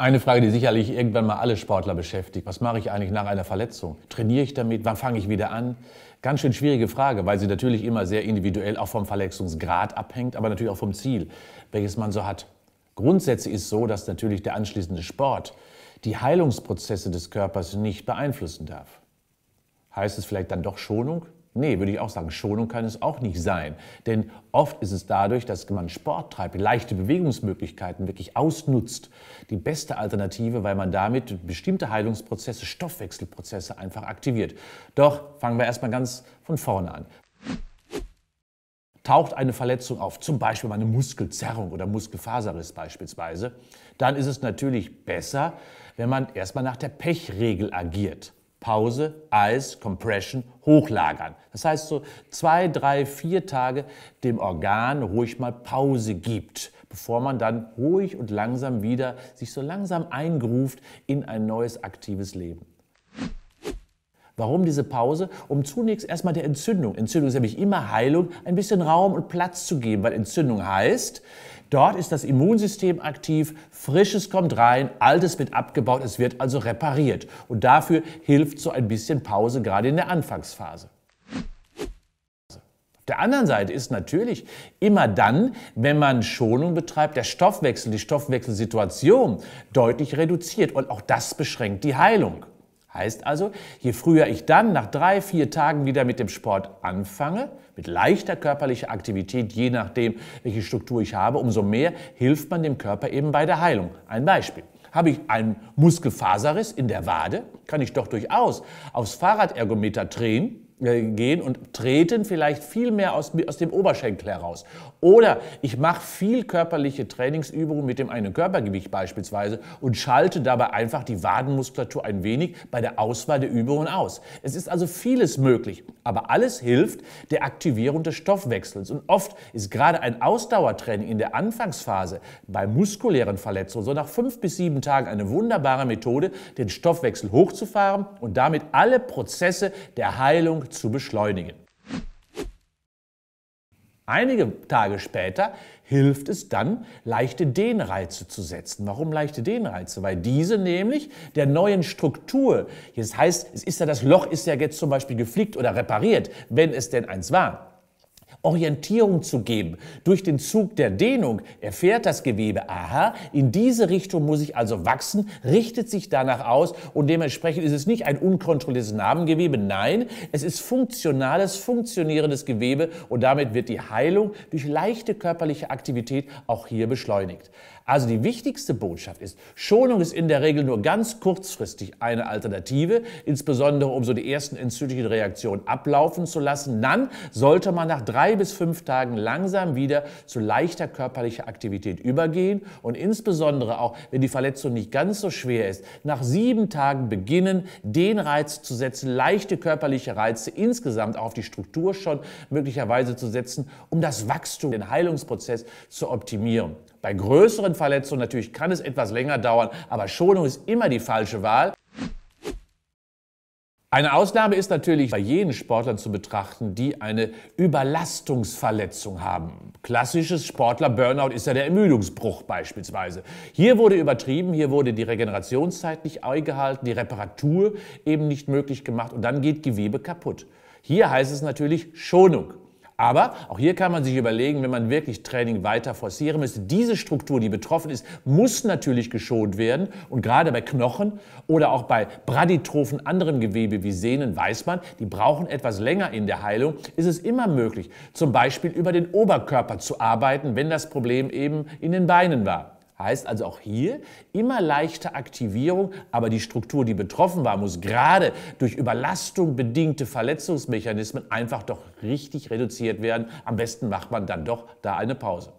Eine Frage, die sicherlich irgendwann mal alle Sportler beschäftigt. Was mache ich eigentlich nach einer Verletzung? Trainiere ich damit? Wann fange ich wieder an? Ganz schön schwierige Frage, weil sie natürlich immer sehr individuell auch vom Verletzungsgrad abhängt, aber natürlich auch vom Ziel, welches man so hat. Grundsätzlich ist so, dass natürlich der anschließende Sport die Heilungsprozesse des Körpers nicht beeinflussen darf. Heißt es vielleicht dann doch Schonung? Nee, würde ich auch sagen, Schonung kann es auch nicht sein. Denn oft ist es dadurch, dass man Sport treibt, leichte Bewegungsmöglichkeiten wirklich ausnutzt, die beste Alternative, weil man damit bestimmte Heilungsprozesse, Stoffwechselprozesse einfach aktiviert. Doch fangen wir erstmal ganz von vorne an. Taucht eine Verletzung auf, zum Beispiel mal eine Muskelzerrung oder Muskelfaserriss beispielsweise, dann ist es natürlich besser, wenn man erstmal nach der Pechregel agiert. Pause, Eis, Compression, hochlagern. Das heißt, so zwei, drei, vier Tage dem Organ ruhig mal Pause gibt, bevor man dann ruhig und langsam wieder sich so langsam eingruft in ein neues aktives Leben. Warum diese Pause? Um zunächst erstmal der Entzündung, Entzündung ist nämlich immer Heilung, ein bisschen Raum und Platz zu geben, weil Entzündung heißt, dort ist das Immunsystem aktiv, Frisches kommt rein, Altes wird abgebaut, es wird also repariert. Und dafür hilft so ein bisschen Pause, gerade in der Anfangsphase. Auf der anderen Seite ist natürlich immer dann, wenn man Schonung betreibt, der Stoffwechsel, die Stoffwechselsituation deutlich reduziert. Und auch das beschränkt die Heilung. Heißt also, je früher ich dann nach drei, vier Tagen wieder mit dem Sport anfange, mit leichter körperlicher Aktivität, je nachdem, welche Struktur ich habe, umso mehr hilft man dem Körper eben bei der Heilung. Ein Beispiel. Habe ich einen Muskelfaserriss in der Wade, kann ich doch durchaus aufs Fahrradergometer drehen äh, gehen und treten vielleicht viel mehr aus, aus dem Oberschenkel heraus. Oder ich mache viel körperliche Trainingsübungen mit dem einen Körpergewicht beispielsweise und schalte dabei einfach die Wadenmuskulatur ein wenig bei der Auswahl der Übungen aus. Es ist also vieles möglich, aber alles hilft der Aktivierung des Stoffwechsels. Und oft ist gerade ein Ausdauertraining in der Anfangsphase bei muskulären Verletzungen so nach fünf bis sieben Tagen eine wunderbare Methode, den Stoffwechsel hochzufahren und damit alle Prozesse der Heilung zu beschleunigen. Einige Tage später hilft es dann, leichte Dehnreize zu setzen. Warum leichte Dehnreize? Weil diese nämlich der neuen Struktur, das heißt, es ist ja das Loch ist ja jetzt zum Beispiel geflickt oder repariert, wenn es denn eins war. Orientierung zu geben. Durch den Zug der Dehnung erfährt das Gewebe, aha, in diese Richtung muss ich also wachsen, richtet sich danach aus und dementsprechend ist es nicht ein unkontrolliertes Namengewebe, nein, es ist funktionales, funktionierendes Gewebe und damit wird die Heilung durch leichte körperliche Aktivität auch hier beschleunigt. Also die wichtigste Botschaft ist, Schonung ist in der Regel nur ganz kurzfristig eine Alternative, insbesondere um so die ersten entzündlichen Reaktionen ablaufen zu lassen. Dann sollte man nach drei drei bis fünf Tagen langsam wieder zu leichter körperlicher Aktivität übergehen und insbesondere auch, wenn die Verletzung nicht ganz so schwer ist, nach sieben Tagen beginnen, den Reiz zu setzen, leichte körperliche Reize insgesamt auch auf die Struktur schon möglicherweise zu setzen, um das Wachstum, den Heilungsprozess zu optimieren. Bei größeren Verletzungen natürlich kann es etwas länger dauern, aber Schonung ist immer die falsche Wahl. Eine Ausnahme ist natürlich bei jenen Sportlern zu betrachten, die eine Überlastungsverletzung haben. Klassisches Sportler-Burnout ist ja der Ermüdungsbruch beispielsweise. Hier wurde übertrieben, hier wurde die Regenerationszeit nicht eingehalten, die Reparatur eben nicht möglich gemacht und dann geht Gewebe kaputt. Hier heißt es natürlich Schonung. Aber auch hier kann man sich überlegen, wenn man wirklich Training weiter forcieren müsste, diese Struktur, die betroffen ist, muss natürlich geschont werden. Und gerade bei Knochen oder auch bei Braditrophen, anderem Gewebe wie Sehnen, weiß man, die brauchen etwas länger in der Heilung. Ist es immer möglich, zum Beispiel über den Oberkörper zu arbeiten, wenn das Problem eben in den Beinen war. Heißt also auch hier immer leichte Aktivierung, aber die Struktur, die betroffen war, muss gerade durch Überlastung bedingte Verletzungsmechanismen einfach doch richtig reduziert werden. Am besten macht man dann doch da eine Pause.